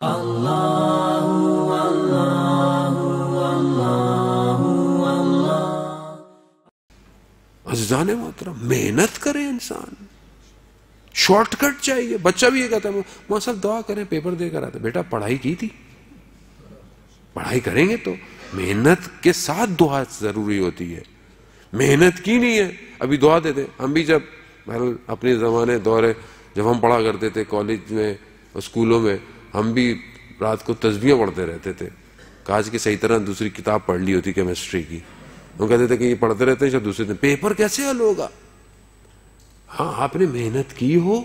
अजान मोहतरम मेहनत करे इंसान शॉर्टकट चाहिए बच्चा भी ये कहता है माँ साहब दुआ करें पेपर देकर आते बेटा पढ़ाई की थी पढ़ाई करेंगे तो मेहनत के साथ दुआ जरूरी होती है मेहनत की नहीं है अभी दुआ देते हम भी जब अपने ज़माने दौरे जब हम पढ़ा करते थे कॉलेज में स्कूलों में हम भी रात को तस्वीरें पढ़ते रहते थे काज की सही तरह दूसरी किताब पढ़ ली होती केमिस्ट्री की हम कहते थे कि ये पढ़ते रहते हैं दूसरे दिन पेपर कैसे हल होगा हाँ आपने मेहनत की हो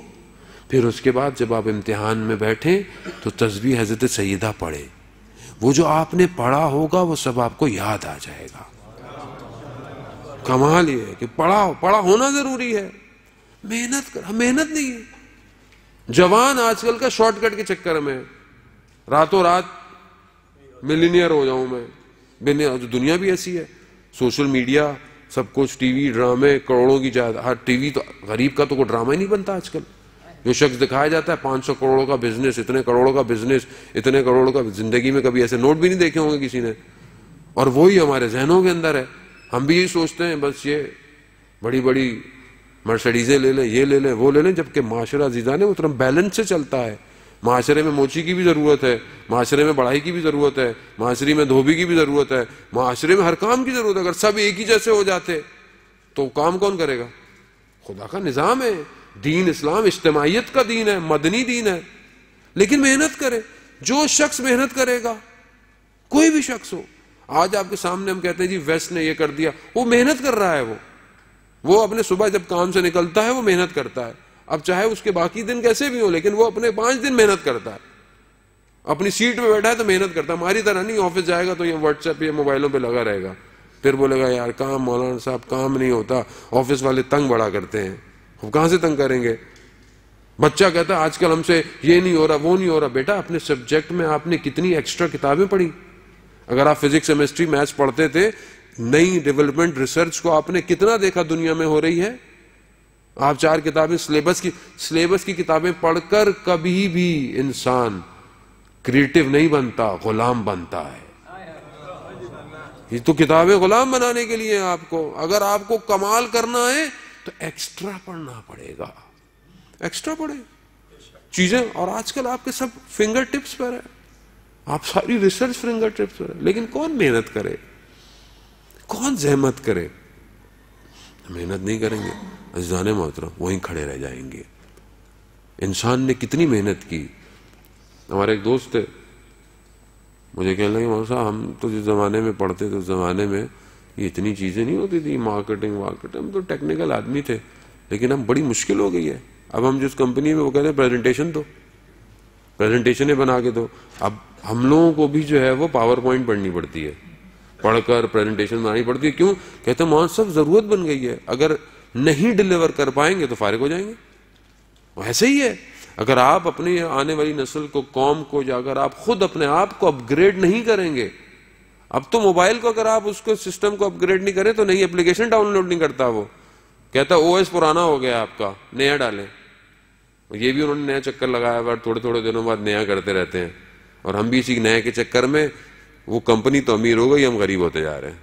फिर उसके बाद जब आप इम्तिहान में बैठे तो तस्वीर हजरत सईदा पढ़े वो जो आपने पढ़ा होगा वो सब आपको याद आ जाएगा कमाल ये है कि पढ़ा पढ़ा होना जरूरी है मेहनत कर मेहनत नहीं है जवान आजकल का शॉर्टकट के चक्कर में रातों रात मिलीनियर हो जाऊं मैं जो दुनिया भी ऐसी है सोशल मीडिया सब कुछ टीवी ड्रामे करोड़ों की जायदाद हर हाँ, टीवी तो गरीब का तो कोई ड्रामा ही नहीं बनता आजकल जो शख्स दिखाया जाता है 500 सौ करोड़ों का बिजनेस इतने करोड़ों का बिजनेस इतने करोड़ों का जिंदगी में कभी ऐसे नोट भी नहीं देखे होंगे किसी ने और वही हमारे जहनों के अंदर है हम भी यही सोचते हैं बस ये बड़ी बड़ी मर्सडीज़ें ले लें ये ले लें वो ले लें जबकि माशरा जीजा ने उतना बैलेंस से चलता है माशरे में मोची की भी ज़रूरत है माशरे में बढ़ाई की भी ज़रूरत है माशरे में धोबी की भी ज़रूरत है माशरे में हर काम की ज़रूरत है अगर सब एक ही जैसे हो जाते तो काम कौन करेगा खुदा का निज़ाम है दीन इस्लाम इज्तमाहीत का दीन है मदनी दीन है लेकिन मेहनत करे जो शख्स मेहनत करेगा कोई भी शख्स हो आज आपके सामने हम कहते हैं जी वेस्ट ने ये कर दिया वो मेहनत कर रहा है वो वो अपने सुबह जब काम से निकलता है वो मेहनत करता है अब चाहे उसके बाकी दिन कैसे भी हो लेकिन वो अपने पांच दिन मेहनत करता है अपनी सीट पे बैठा है तो मेहनत करता है हमारी तरह नहीं ऑफिस जाएगा तो ये व्हाट्सएप या मोबाइलों पे लगा रहेगा फिर बोलेगा यार काम मौलाना साहब काम नहीं होता ऑफिस वाले तंग बड़ा करते हैं हम कहाँ से तंग करेंगे बच्चा कहता है आजकल हमसे ये नहीं हो रहा वो नहीं हो रहा बेटा अपने सब्जेक्ट में आपने कितनी एक्स्ट्रा किताबें पढ़ी अगर आप फिजिक्स केमिस्ट्री मैथ्स पढ़ते थे नई डेवलपमेंट रिसर्च को आपने कितना देखा दुनिया में हो रही है आप चार किताबें सिलेबस की सिलेबस की किताबें पढ़कर कभी भी इंसान क्रिएटिव नहीं बनता गुलाम बनता है ये तो किताबें गुलाम बनाने के लिए आपको अगर आपको कमाल करना है तो एक्स्ट्रा पढ़ना पड़ेगा एक्स्ट्रा पढ़े चीजें और आजकल आपके सब फिंगर टिप्स पर है आप सारी रिसर्च फिंगर टिप्स पर है लेकिन कौन मेहनत करे कौन जहमत करे मेहनत नहीं करेंगे अजान मोहतरम वहीं खड़े रह जाएंगे इंसान ने कितनी मेहनत की हमारे एक दोस्त थे मुझे कहने लगे मौसा हम तो जिस ज़माने में पढ़ते थे उस ज़माने में ये इतनी चीज़ें नहीं होती थी मार्केटिंग वार्केटिंग हम तो टेक्निकल आदमी थे लेकिन हम बड़ी मुश्किल हो गई है अब हम जिस कंपनी में वो कहते हैं प्रेजेंटेशन दो प्रेजेंटेशन बना के दो अब हम लोगों को भी जो है वो पावर पॉइंट पढ़नी पड़ती है पढ़कर प्रेजेंटेशन बनानी पड़ती है क्यों कहते हैं सब ज़रूरत बन गई है अगर नहीं डिलीवर कर पाएंगे तो फारिग हो जाएंगे वैसे ही है अगर आप अपनी आने वाली नस्ल को कौम को जाकर आप खुद अपने आप को अपग्रेड नहीं करेंगे अब तो मोबाइल को अगर आप उसको सिस्टम को अपग्रेड नहीं करें तो नहीं एप्लीकेशन डाउनलोड नहीं करता वो कहता ओ एस पुराना हो गया आपका नया डालें ये भी उन्होंने नया चक्कर लगाया थोड़े थोड़े दिनों बाद नया करते रहते हैं और हम भी इसी नए के चक्कर में वो कंपनी तो अमीर हो गई हम गरीब होते जा रहे हैं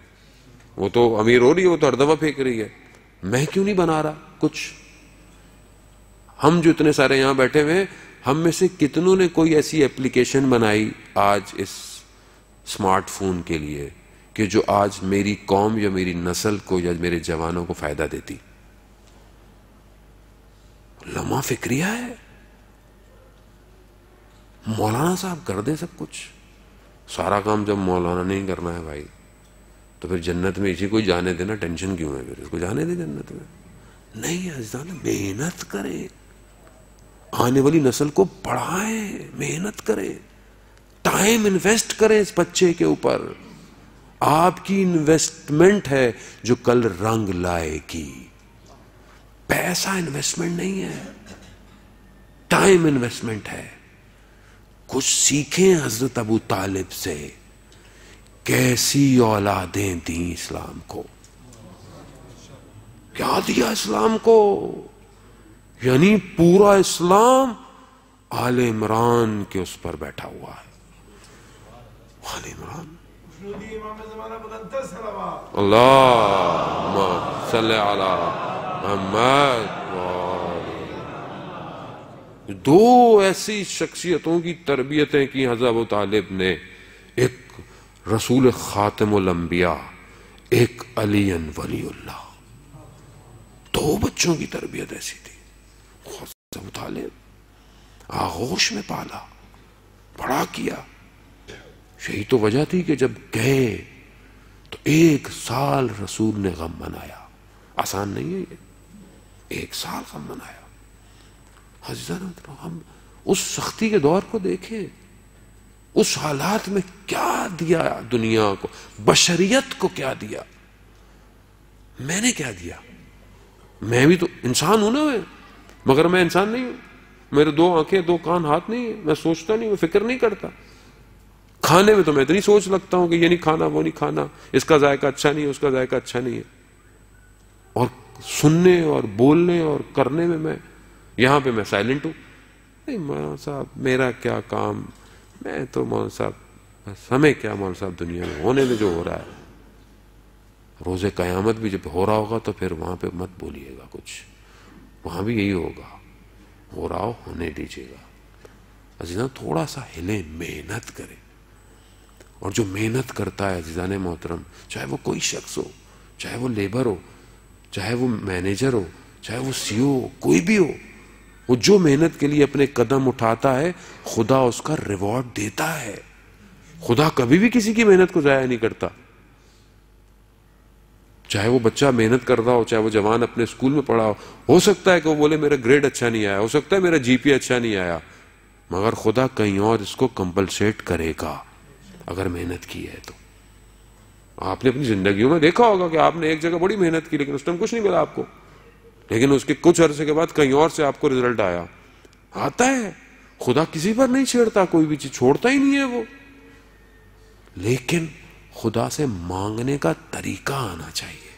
वो तो अमीर हो रही है वो तो हर दफा फेंक रही है मैं क्यों नहीं बना रहा कुछ हम जो इतने सारे यहां बैठे हुए हम में से कितनों ने कोई ऐसी एप्लीकेशन बनाई आज इस स्मार्टफोन के लिए कि जो आज मेरी कौम या मेरी नस्ल को या मेरे जवानों को फायदा देती लम्हा फिक्रिया है मौलाना साहब कर दे सब कुछ सारा काम जब मौलाना नहीं करना है भाई तो फिर जन्नत में इसी को जाने देना टेंशन क्यों है फिर इसको जाने दे जन्नत में नहीं अजान मेहनत करे आने वाली नस्ल को पढ़ाए मेहनत करे टाइम इन्वेस्ट करे इस बच्चे के ऊपर आपकी इन्वेस्टमेंट है जो कल रंग लाएगी पैसा इन्वेस्टमेंट नहीं है टाइम इन्वेस्टमेंट है कुछ सीखें हजरत अबू तालिब से कैसी औलादें दी इस्लाम को क्या दिया इस्लाम को यानी पूरा इस्लाम आल इमरान के उस पर बैठा हुआ है आल इमरान अल्लाह अला दो ऐसी शख्सियतों की तरबियतें की हजब तालिब ने एक रसूल लंबिया एक अली वलील्ला दो बच्चों की तरबियत ऐसी थी तालिब आगोश में पाला बड़ा किया यही तो वजह थी कि जब गए तो एक साल रसूल ने गम मनाया आसान नहीं है ये एक साल गम मनाया हजर हम उस सख्ती के दौर को देखें उस हालात में क्या दिया दुनिया को बशरियत को क्या दिया मैंने क्या दिया मैं भी तो इंसान हूं ना मैं मगर मैं इंसान नहीं हूं मेरे दो आंखें दो कान हाथ नहीं है मैं सोचता नहीं मैं फिक्र नहीं करता खाने में तो मैं इतनी सोच लगता हूं कि ये नहीं खाना वो नहीं खाना इसका जायका अच्छा नहीं है उसका जायका अच्छा नहीं है और सुनने और बोलने और करने में मैं यहां पे मैं साइलेंट हूं नहीं मौलाना साहब मेरा क्या काम मैं तो मौलाना साहब समय क्या मौलाना साहब दुनिया में होने में जो हो रहा है रोजे क़यामत भी जब हो रहा होगा तो फिर वहां पे मत बोलिएगा कुछ वहां भी यही होगा हो रहा हो होने दीजिएगा अजीज़ा थोड़ा सा हिले मेहनत करे और जो मेहनत करता है अजीज़ा ने मोहतरम चाहे वो कोई शख्स हो चाहे वो लेबर हो चाहे वो मैनेजर हो चाहे वो सीओ हो कोई भी हो वो जो मेहनत के लिए अपने कदम उठाता है खुदा उसका रिवॉर्ड देता है खुदा कभी भी किसी की मेहनत को जाया नहीं करता चाहे वो बच्चा मेहनत कर रहा हो चाहे वो जवान अपने स्कूल में पढ़ा हो हो सकता है कि वो बोले मेरा ग्रेड अच्छा नहीं आया हो सकता है मेरा जीपी अच्छा नहीं आया मगर खुदा कहीं और इसको कंपलसेट करेगा अगर मेहनत की है तो आपने अपनी जिंदगी में देखा होगा कि आपने एक जगह बड़ी मेहनत की लेकिन उस टाइम कुछ नहीं मिला आपको लेकिन उसके कुछ अरसे के बाद कहीं और से आपको रिजल्ट आया आता है खुदा किसी पर नहीं छेड़ता कोई भी चीज छोड़ता ही नहीं है वो लेकिन खुदा से मांगने का तरीका आना चाहिए